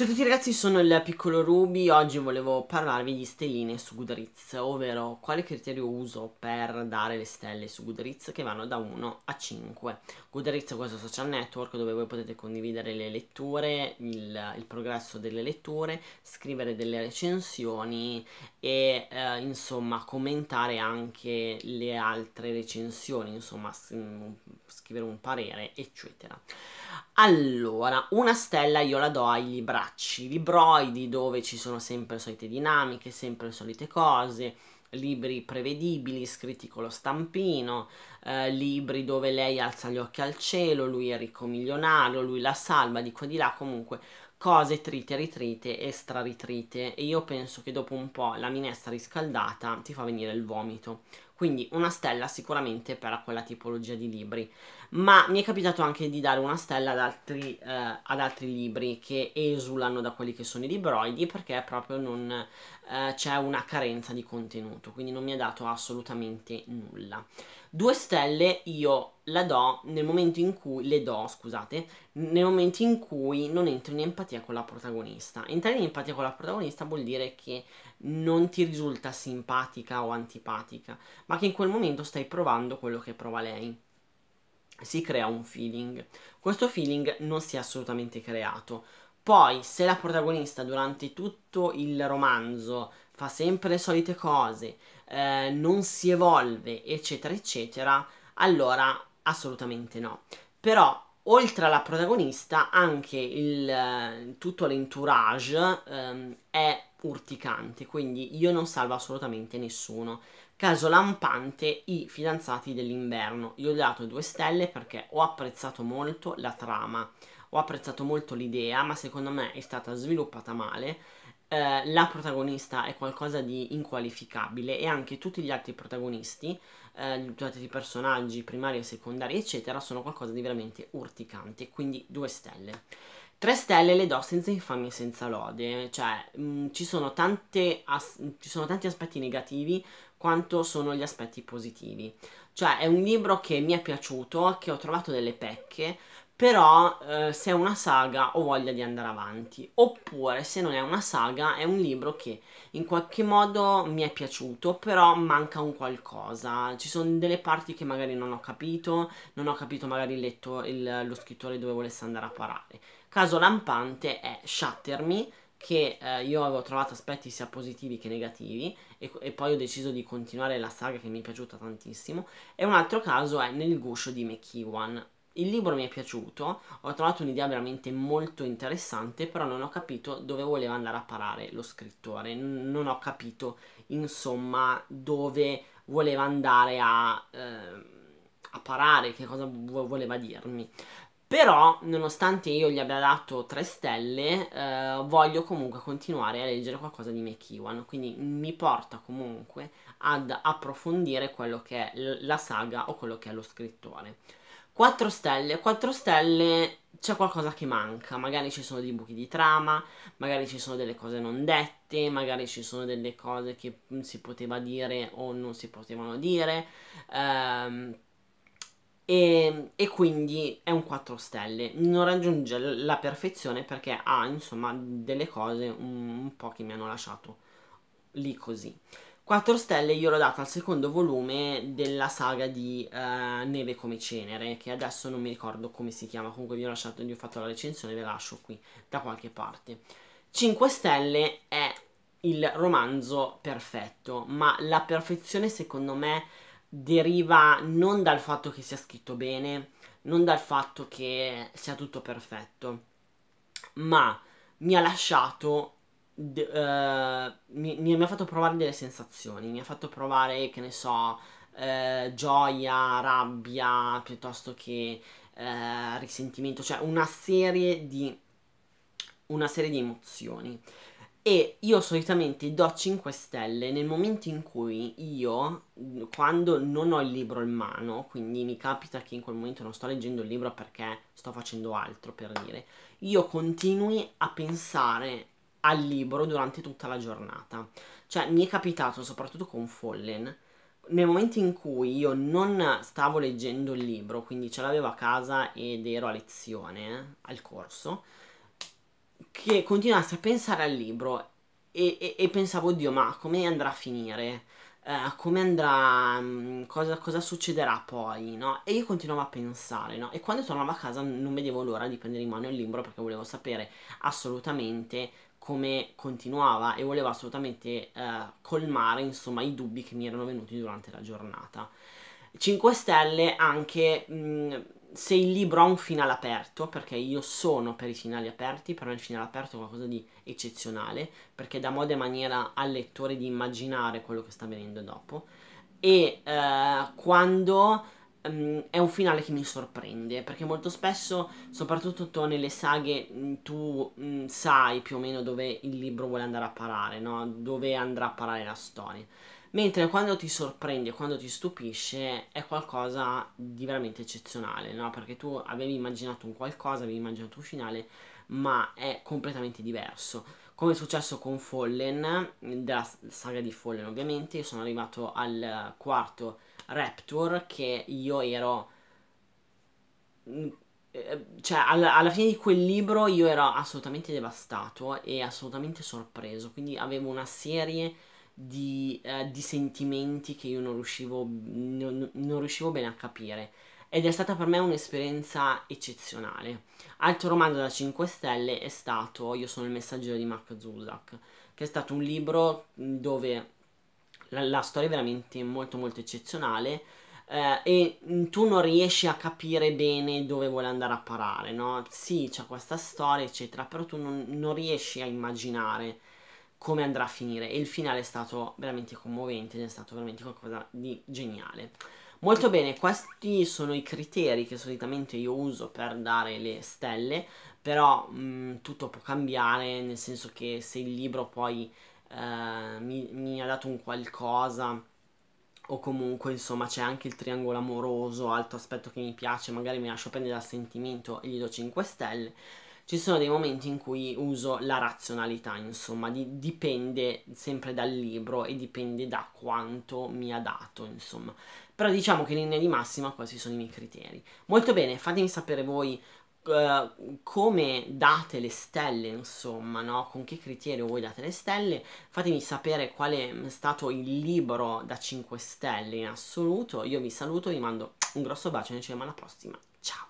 Ciao a tutti ragazzi, sono il piccolo Ruby, oggi volevo parlarvi di stelline su Goodreads, ovvero quale criterio uso per dare le stelle su Goodreads che vanno da 1 a 5. Goodreads è questo social network dove voi potete condividere le letture, il, il progresso delle letture, scrivere delle recensioni e eh, insomma commentare anche le altre recensioni, insomma scrivere un parere eccetera. Allora, una stella io la do ai libracci, libroidi dove ci sono sempre le solite dinamiche, sempre le solite cose, libri prevedibili scritti con lo stampino, eh, libri dove lei alza gli occhi al cielo, lui è ricco milionario, lui la salva di qua di là, comunque cose trite, ritrite e straritrite e io penso che dopo un po' la minestra riscaldata ti fa venire il vomito. Quindi una stella sicuramente per quella tipologia di libri. Ma mi è capitato anche di dare una stella ad altri, eh, ad altri libri che esulano da quelli che sono i libroidi perché proprio non eh, c'è una carenza di contenuto. Quindi non mi ha dato assolutamente nulla. Due stelle io la do nel momento in cui le do, scusate, nel momento in cui non entro in empatia con la protagonista. Entrare in empatia con la protagonista vuol dire che non ti risulta simpatica o antipatica, ma che in quel momento stai provando quello che prova lei. Si crea un feeling. Questo feeling non si è assolutamente creato. Poi, se la protagonista durante tutto il romanzo fa sempre le solite cose, eh, non si evolve, eccetera, eccetera, allora assolutamente no. Però oltre alla protagonista anche il, eh, tutto l'entourage ehm, è urticante, quindi io non salvo assolutamente nessuno. Caso lampante, i fidanzati dell'inverno. Io ho dato due stelle perché ho apprezzato molto la trama, ho apprezzato molto l'idea, ma secondo me è stata sviluppata male eh, la protagonista è qualcosa di inqualificabile e anche tutti gli altri protagonisti, eh, tutti gli altri personaggi primari e secondari, eccetera, sono qualcosa di veramente urticante, quindi due stelle. Tre stelle le do senza infamia e senza lode, cioè mh, mm, ci, sono as- ci sono tanti aspetti negativi quanto sono gli aspetti positivi. Cioè è un libro che mi è piaciuto, che ho trovato delle pecche, però eh, se è una saga ho voglia di andare avanti, oppure se non è una saga è un libro che in qualche modo mi è piaciuto, però manca un qualcosa, ci sono delle parti che magari non ho capito, non ho capito magari il letto, il, lo scrittore dove volesse andare a parare. Caso lampante è Shatter Me, che eh, io avevo trovato aspetti sia positivi che negativi e, e, poi ho deciso di continuare la saga che mi è piaciuta tantissimo e un altro caso è Nel guscio di McEwan il libro mi è piaciuto, ho trovato un'idea veramente molto interessante, però non ho capito dove voleva andare a parare lo scrittore, non ho capito insomma dove voleva andare a, eh, a parare, che cosa voleva dirmi. Però, nonostante io gli abbia dato 3 stelle, eh, voglio comunque continuare a leggere qualcosa di McEwan, quindi mi porta comunque ad approfondire quello che è la saga o quello che è lo scrittore. 4 stelle, 4 stelle c'è qualcosa che manca, magari ci sono dei buchi di trama, magari ci sono delle cose non dette, magari ci sono delle cose che si poteva dire o non si potevano dire. Ehm, e, e, quindi è un 4 stelle, non raggiunge la perfezione perché ha insomma delle cose un, un po' che mi hanno lasciato lì così. 4 stelle io l'ho data al secondo volume della saga di uh, Neve come Cenere, che adesso non mi ricordo come si chiama, comunque vi ho, lasciato, vi ho fatto la recensione, ve la lascio qui da qualche parte. 5 stelle è il romanzo perfetto, ma la perfezione secondo me deriva non dal fatto che sia scritto bene, non dal fatto che sia tutto perfetto, ma mi ha lasciato Uh, mi, mi, mi, ha fatto provare delle sensazioni, mi ha fatto provare, che ne so, uh, gioia, rabbia, piuttosto che uh, risentimento, cioè una serie di una serie di emozioni. E io solitamente do 5 stelle nel momento in cui io, quando non ho il libro in mano, quindi mi capita che in quel momento non sto leggendo il libro perché sto facendo altro, per dire, io continui a pensare al libro durante tutta la giornata. Cioè, mi è capitato, soprattutto con Fallen, nel momento in cui io non stavo leggendo il libro, quindi ce l'avevo a casa ed ero a lezione, al corso, che continuassi a pensare al libro e, e, e pensavo, oddio, ma come andrà a finire? Uh, come andrà, mm, cosa, cosa, succederà poi, no? E io continuavo a pensare, no? E quando tornavo a casa non vedevo l'ora di prendere in mano il libro perché volevo sapere assolutamente come continuava e volevo assolutamente eh, colmare insomma i dubbi che mi erano venuti durante la giornata. 5 stelle anche mh, mm, se il libro ha un finale aperto, perché io sono per i finali aperti, per me il finale aperto è qualcosa di eccezionale, perché dà modo e maniera al lettore di immaginare quello che sta venendo dopo. E eh, quando um, è un finale che mi sorprende, perché molto spesso, soprattutto nelle saghe, mm, tu mh, mm, sai più o meno dove il libro vuole andare a parare, no? dove andrà a parare la storia. Mentre quando ti sorprende, quando ti stupisce, è qualcosa di veramente eccezionale, no? Perché tu avevi immaginato un qualcosa, avevi immaginato un finale, ma è completamente diverso. Come è successo con Fallen, della saga di Fallen ovviamente, io sono arrivato al quarto Rapture che io ero... Mm, eh, cioè, alla, alla fine di quel libro io ero assolutamente devastato e assolutamente sorpreso, quindi avevo una serie di, eh, di sentimenti che io non riuscivo, non, non riuscivo bene a capire ed è stata per me un'esperienza eccezionale. Altro romanzo da 5 stelle è stato Io sono il messaggero di Mark Zuzak, che è stato un libro mm, dove la, la storia è veramente molto molto eccezionale eh, e mm, tu non riesci a capire bene dove vuole andare a parare, no? Sì, c'è questa storia, eccetera, però tu non, non riesci a immaginare come andrà a finire e il finale è stato veramente commovente, ed è stato veramente qualcosa di geniale. Molto bene, questi sono i criteri che solitamente io uso per dare le stelle, però mh, mm, tutto può cambiare, nel senso che se il libro poi eh, mi, mi ha dato un qualcosa o comunque insomma c'è anche il triangolo amoroso, altro aspetto che mi piace, magari mi lascio prendere dal sentimento e gli do 5 stelle. Ci sono dei momenti in cui uso la razionalità, insomma, di, dipende sempre dal libro e dipende da quanto mi ha dato, insomma. Però diciamo che in linea di massima questi sono i miei criteri. Molto bene, fatemi sapere voi Ehm, come date le stelle, insomma, no? Con che criterio voi date le stelle? Fatemi sapere qual è stato il libro da 5 stelle in assoluto. Io vi saluto, vi mando un grosso bacio e ci vediamo alla prossima. Ciao!